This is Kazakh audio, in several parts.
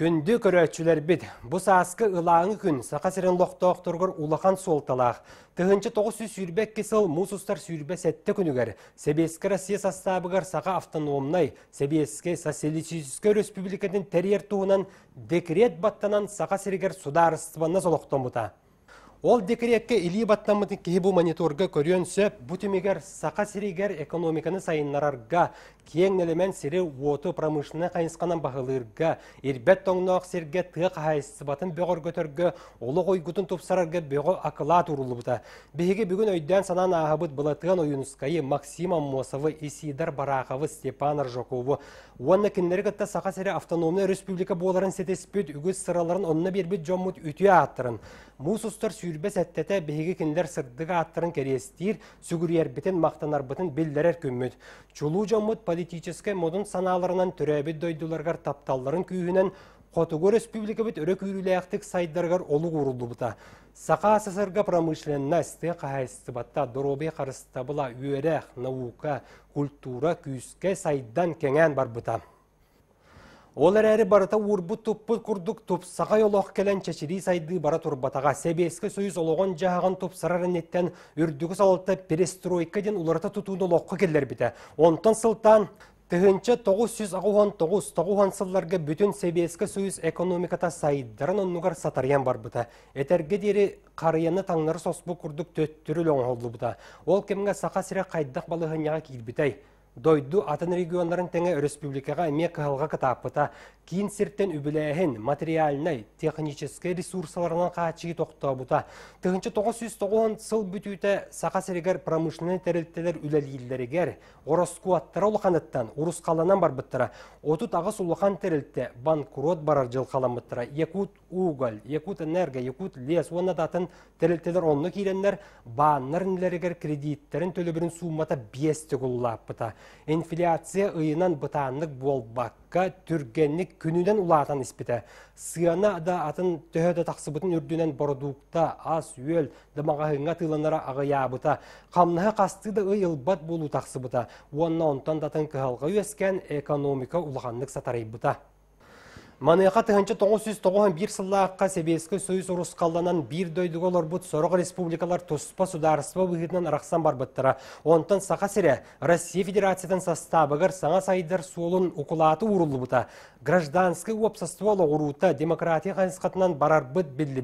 Күнді көрәтчілер бит бұс асқы ұлағың күн сақасырын лоқты лоқтоқ тұрғыр улақан солталақ. Тұғынчы 900 сүйірбек кесіл мұсустар сүйірбе сәтті күнігер. Себескі Россия састабығыр сақа автономнай, Себескі Социалистическі республикатын тәрер декрет баттанан сақа сударыстыбанна солықтан бұта. Ол декретке или баттамыдың кейбу мониторға сөп, бұтымегер сақа сирегер экономиканы сайынларарға, кең нелемен сире уоты промышына қайынсқанан бағылырға, ирбет тоңнақ серге тұқ батын бөғір көтіргі, олы қойгудың тұпсарарға бөғі ақыла тұрылыбыта. Беге бүгін өйден санан ағабыт бұлатыған ойынысқайы Максима Мосовы, Исидар Барақовы, Степан Ржаковы. кіндері та сақа сере автономны республика боларын сетеспет үгіз сыраларын онына бербет жомуд үті аттырын сүйірбес әттәті бейгі кендер сырдыға аттарын керестер, мақтанар мақтанарбытын белдерер көмміт. Чулу жамыт политический модын саналарынан түрәбі дойдыларғар тапталарын күйінен Хотугор республика бит өрөк үйрүлээктик сайдаргар олуг урулду бута. Сака СССРга промышленности кайсыбатта доробе карыстабыла үйөрэх, наука, культура күйіске сайдан кеңен бар Олар әрі барыта урбу құрдық курдук сағай олақ келен чечири сайды бара турбатаға сәбескі сөйіз олоғын жағаған сарарын әнеттен үрдігі салалты перестройка ден уларата тұтуын олоққа келдер біті. Онтан сылтан Тыгынча 969 сылларга бүтін сәбескі сөйіз экономиката сайдырын оннугар сатарян бар біті. Этерге дері қарияны таңнары соспу күрдік төттүрі лоң Ол кемге сақа сірі қайдық балығыняға кейбітай дойду атын регионларын тәңе республикаға эме кыһылға кытаппыта кийин серттен материальный технический ресурсларынан каачыгы тоқтабута тыгынчы тогуз жүз сақа сыл бүтүүтэ сака серигер промышленный тәрелтелер үләлииллеригер ороскуаттара улаханыттан урускаланан барбыттара оту тагы сулахан тәрелте банкрот барар жылкаламыттара якут уголь якут энергия якут лес уоннататын тәрелтелер онну киленнер бааннар нилеригер кредиттерин төлөбүрүн сууммата биестик инфляция ыйынан бол болбакка түргенник күнінен улаатан испите. Сыяна да атын тақсы тахсыбытын үрдінен бордукта ас үөл дымагаһыңа тыланара агыябыта. Камнаһа касты да ый ылбат болу тахсыбыта. Уонна онтан датын кыһалга өскен экономика сатарай сатарайбыта. Маныға бір 1991 аққа себескі сөйіз ұрыс қалданан бір дөйдігі олар бұд сорығы республикалар тұспа сударыспа бұғырынан арақсан бар бұттыра. Онтын сақа Росия Россия Федерациядан састабығыр саңа сайдар суылын ұқылаты ұрылы бұта. Гражданскі өп састуалы демократия қайынсқатынан барар бұд білі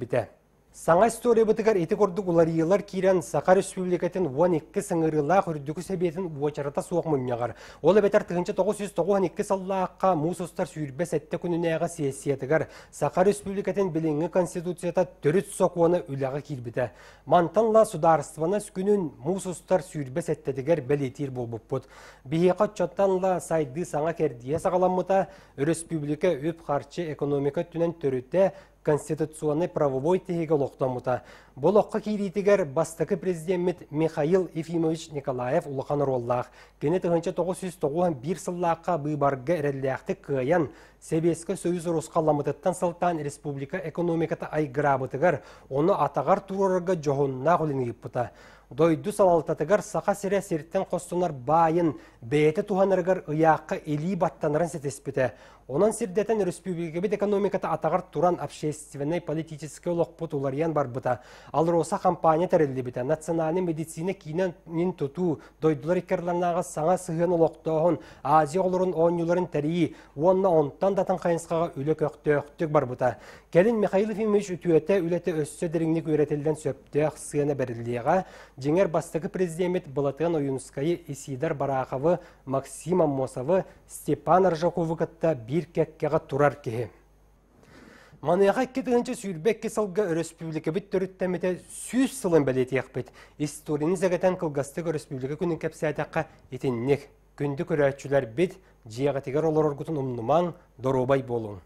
Саңа история бұтығар еті көрдік олар елар кейрен Сақар Республикатын 12 сыңырыла құрдігі сәбетін уачарата соқ мұннағар. Ол әбетер тұғынша 992 саллаққа мұсыстар сүйірбес әтті күніне аға сиесиетігар Сақар Республикатын біліңі конституцията түріт соқ оны үліға келбіді. Мантанла сударствана күнін мұсыстар сүйірбес әттедігер бәлетер болып бұд. Бейеқа чаттанла сайды саңа кердие сағаламыта Республика өп қарчы экономика түнен түрітті конституционный правовой тегеге лоқтамыта. Бұл оққы кейдейтігер бастықы президент Михаил Ефимович Николаев улақан роллақ. Кені түгінші 991 сыллаққа бұйбарғы әреліяқты кыян Себескі сөйіз ұрысқаламытыттан сылтан республика экономикаты айгырабытығыр, оны атағар тұрырғы жоғынна құлынғиппыта дойду салалтатыгар сақа сире серттен қостынар байын бейті туғанырғыр ыяаққа илии баттанырын сетеспіті. онан сирдетен республика экономикаты атағар тұран апше естественной политической лохпут уларьян барбыта. Ал роса компания национальный медицина кинен туту дойдулар икерларнағы саңа сыгын улоқтоғын Азия олырын онюларын тарии. онна онтан датын қайынсқаға үлі көктөқтік барбыта. Келин Михаил имеш үтуеті үлеті өссө деріңнік үйретілден сөптөк сына берілдеға, жеңер бастығы президент Балатын Оюнскайы Исидар Барахавы, Максима Мосавы Степан Ржаковы кытта бір кәккеға турар кеге манайға кетігінші сүйірбекке кесалға республика біт түріттәміде сүйіз сылын бәлеті біт. Историні зәгәтән қылғастық республика күнін кәпсәдаққа етіннек. Күнді көрәтшілер біт жияғатегер олар ұрғытын ұмнымаң дұрубай болуын.